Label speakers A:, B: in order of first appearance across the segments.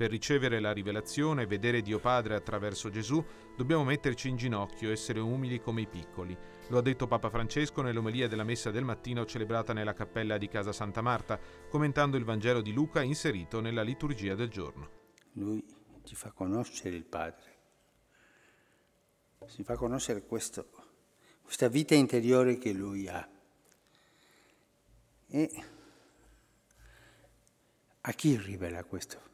A: Per ricevere la rivelazione e vedere Dio Padre attraverso Gesù, dobbiamo metterci in ginocchio, essere umili come i piccoli. Lo ha detto Papa Francesco nell'omelia della messa del mattino celebrata nella cappella di Casa Santa Marta, commentando il Vangelo di Luca inserito nella liturgia del giorno. Lui ti fa conoscere il Padre, ci fa
B: conoscere questo, questa vita interiore che lui ha. E a chi rivela questo?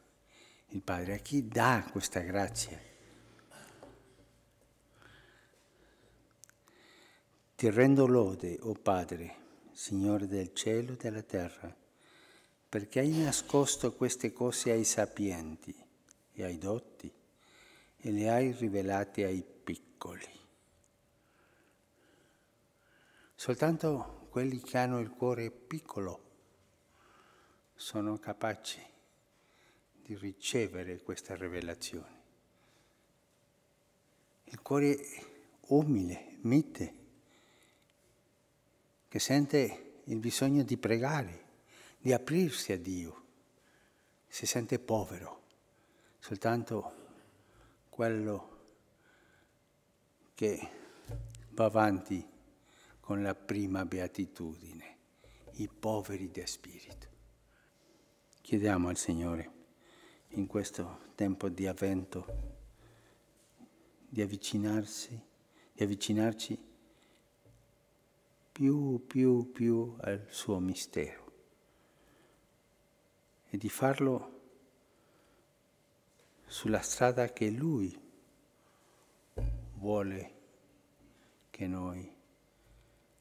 B: il Padre, a chi dà questa grazia? Ti rendo lode, o oh Padre, Signore del cielo e della terra, perché hai nascosto queste cose ai sapienti e ai dotti e le hai rivelate ai piccoli. Soltanto quelli che hanno il cuore piccolo sono capaci di ricevere questa rivelazione. Il cuore umile, mite, che sente il bisogno di pregare, di aprirsi a Dio, si sente povero, soltanto quello che va avanti con la prima beatitudine, i poveri di spirito. Chiediamo al Signore in questo tempo di avvento, di avvicinarsi, di avvicinarci più, più, più al suo mistero e di farlo sulla strada che lui vuole che noi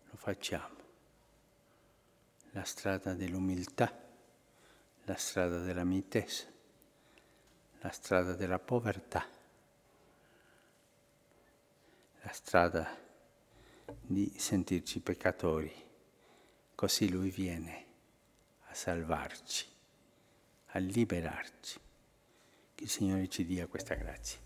B: lo facciamo, la strada dell'umiltà, la strada della mitesa la strada della povertà, la strada di sentirci peccatori. Così Lui viene a salvarci, a liberarci.
A: Che il Signore ci dia questa grazia.